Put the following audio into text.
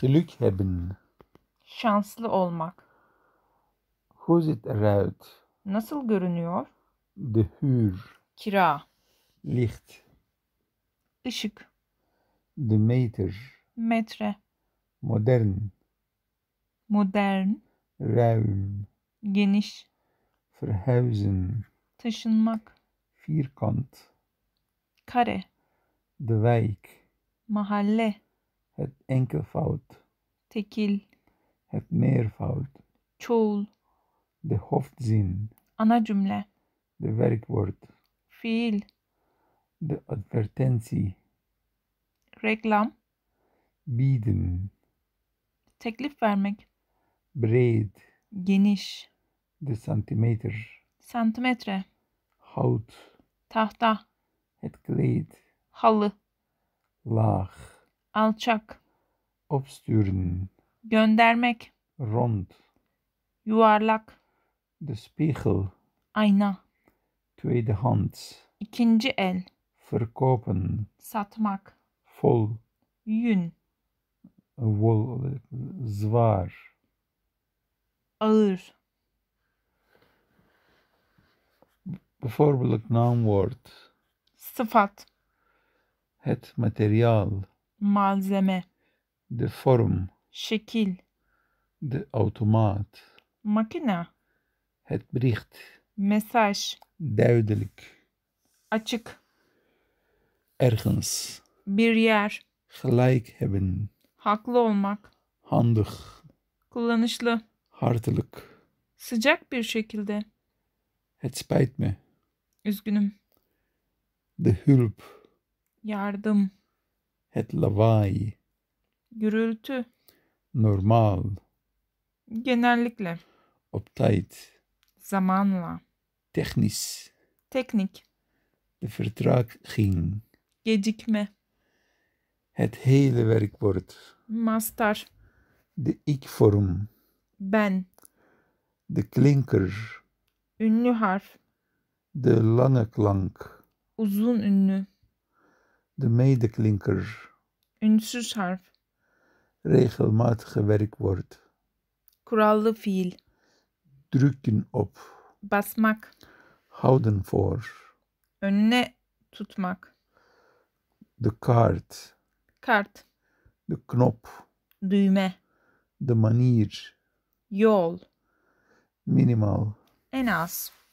Glück haben. Şanslı olmak. Hoe ziet eruit? Nasıl görünüyor? De huur. Kira. Licht. Işık. De meter. Metre. Modern. Modern. Ruim. Geniş. Verhuizen. Taşınmak. Vierkant. Kare. De wijk. Mahalle hep enkel fout Tekil. Hep mehr fout Çoğul. The Hofzin. Ana cümle. The Werkwort. Fiil. The Advertency. Reklam. Bieden. Teklif vermek. breed Geniş. The Centimeter. Santimetre. Haut. Tahta. Het kleed. Halı. Lach alçak, opsturen, göndermek, rond, yuvarlak, de spiegel, ayna, Tweede hand. ikinci el, verkopen, satmak, vol, yün, vol, zvar, ağır. Bijvoorbeeld naamwoord. Sıfat. Het materiaal malzeme de form şekil de automaat makine het bericht mesaj duidelijk açık ergens bir yer gelijk hebben haklı olmak handig kullanışlı hartelijk sıcak bir şekilde het spijt me üzgünüm de hulp yardım Het lawaai. Gürültü. Normal. Genellikle. Op tijd. Zamanla. Technisch. Teknik. De vertraging. Gecikme. Het hele werkwoord. Master. De ik-vorm. Ben. De klinker. Ünlü harf. De lange klank. Uzun ünlü de medeklinker. Ünsüz harf. Regelmatig gewerkt Kurallı fiil. Drukken op. Basmak. Houden voor. Önüne tutmak. De kaart. Kart. De knop. Düğme. De manier. Yol. Minimal. En az.